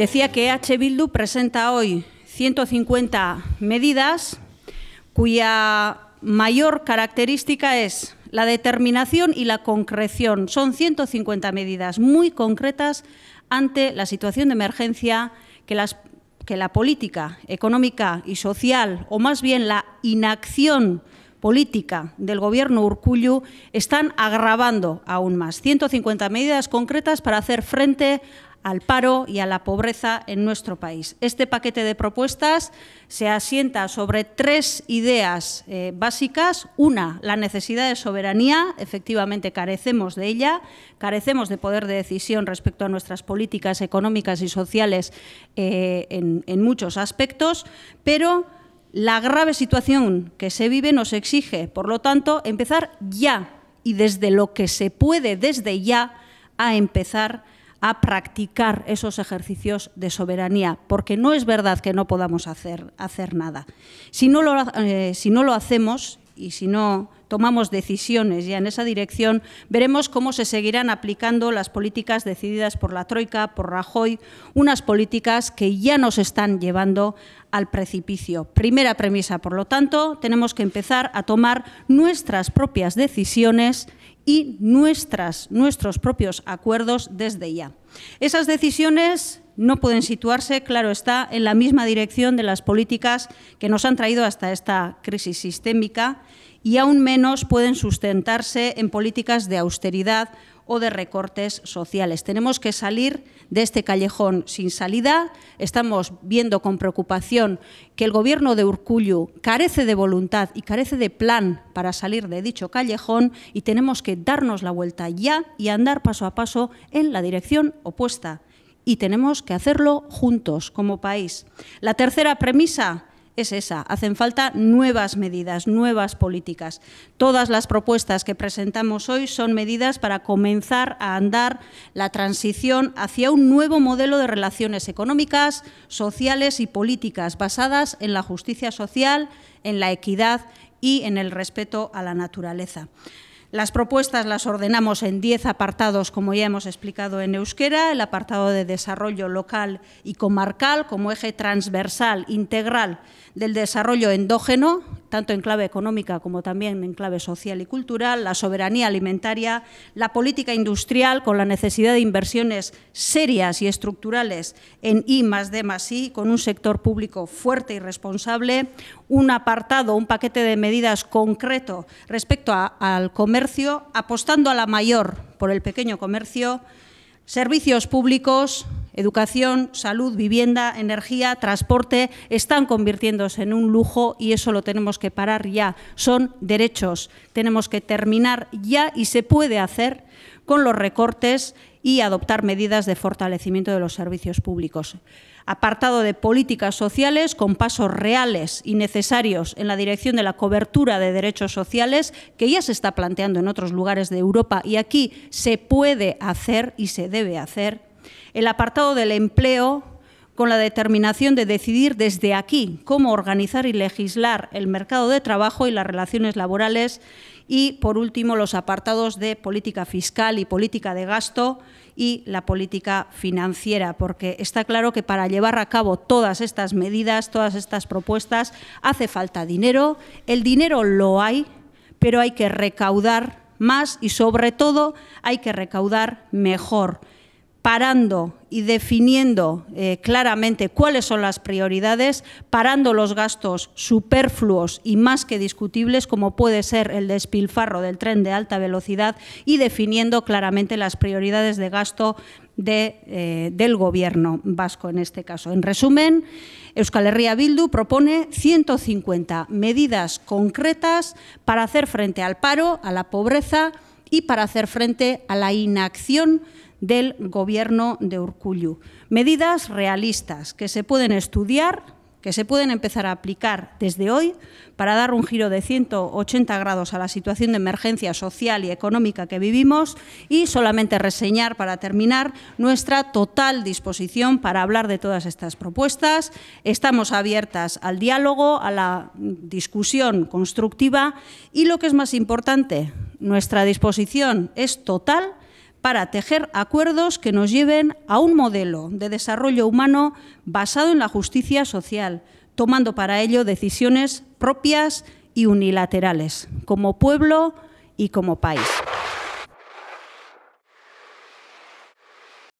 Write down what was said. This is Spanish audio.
decía que H. Bildu presenta hoy 150 medidas cuya mayor característica es la determinación y la concreción. Son 150 medidas muy concretas ante la situación de emergencia que, las, que la política económica y social, o más bien la inacción política del Gobierno Urcullu, están agravando aún más. 150 medidas concretas para hacer frente al paro y a la pobreza en nuestro país. Este paquete de propuestas se asienta sobre tres ideas eh, básicas. Una, la necesidad de soberanía. Efectivamente, carecemos de ella. Carecemos de poder de decisión respecto a nuestras políticas económicas y sociales eh, en, en muchos aspectos, pero la grave situación que se vive nos exige, por lo tanto, empezar ya y desde lo que se puede, desde ya, a empezar a practicar esos ejercicios de soberanía, porque no es verdad que no podamos hacer, hacer nada. Si no, eh, si no lo hacemos y si no tomamos decisiones ya en esa dirección, veremos cómo se seguirán aplicando las políticas decididas por la Troika, por Rajoy, unas políticas que ya nos están llevando al precipicio. Primera premisa, por lo tanto, tenemos que empezar a tomar nuestras propias decisiones y nuestras, nuestros propios acuerdos desde ya. Esas decisiones no pueden situarse, claro está, en la misma dirección de las políticas que nos han traído hasta esta crisis sistémica y aún menos pueden sustentarse en políticas de austeridad o de recortes sociales. Tenemos que salir de este callejón sin salida. Estamos viendo con preocupación que el gobierno de Urcullu carece de voluntad y carece de plan para salir de dicho callejón y tenemos que darnos la vuelta ya y andar paso a paso en la dirección opuesta. Y tenemos que hacerlo juntos como país. La tercera premisa es esa. Hacen falta nuevas medidas, nuevas políticas. Todas las propuestas que presentamos hoy son medidas para comenzar a andar la transición hacia un nuevo modelo de relaciones económicas, sociales y políticas basadas en la justicia social, en la equidad y en el respeto a la naturaleza. Las propuestas las ordenamos en 10 apartados, como ya hemos explicado en euskera, el apartado de desarrollo local y comarcal como eje transversal, integral del desarrollo endógeno tanto en clave económica como también en clave social y cultural, la soberanía alimentaria, la política industrial con la necesidad de inversiones serias y estructurales en I más D más I, con un sector público fuerte y responsable, un apartado, un paquete de medidas concreto respecto al comercio, apostando a la mayor por el pequeño comercio, servicios públicos, Educación, salud, vivienda, energía, transporte están convirtiéndose en un lujo y eso lo tenemos que parar ya. Son derechos. Tenemos que terminar ya y se puede hacer con los recortes y adoptar medidas de fortalecimiento de los servicios públicos. Apartado de políticas sociales con pasos reales y necesarios en la dirección de la cobertura de derechos sociales, que ya se está planteando en otros lugares de Europa y aquí se puede hacer y se debe hacer el apartado del empleo con la determinación de decidir desde aquí cómo organizar y legislar el mercado de trabajo y las relaciones laborales y, por último, los apartados de política fiscal y política de gasto y la política financiera, porque está claro que para llevar a cabo todas estas medidas, todas estas propuestas, hace falta dinero. El dinero lo hay, pero hay que recaudar más y, sobre todo, hay que recaudar mejor parando y definiendo eh, claramente cuáles son las prioridades, parando los gastos superfluos y más que discutibles, como puede ser el despilfarro del tren de alta velocidad, y definiendo claramente las prioridades de gasto eh, del Gobierno vasco en este caso. En resumen, Euskal Herria Bildu propone 150 medidas concretas para hacer frente al paro, a la pobreza y para hacer frente a la inacción del gobierno de Urcuyu. Medidas realistas que se pueden estudiar, que se pueden empezar a aplicar desde hoy para dar un giro de 180 grados a la situación de emergencia social y económica que vivimos y solamente reseñar para terminar nuestra total disposición para hablar de todas estas propuestas. Estamos abiertas al diálogo, a la discusión constructiva y lo que es más importante, nuestra disposición es total para tejer acuerdos que nos lleven a un modelo de desarrollo humano basado en la justicia social, tomando para ello decisiones propias y unilaterales, como pueblo y como país.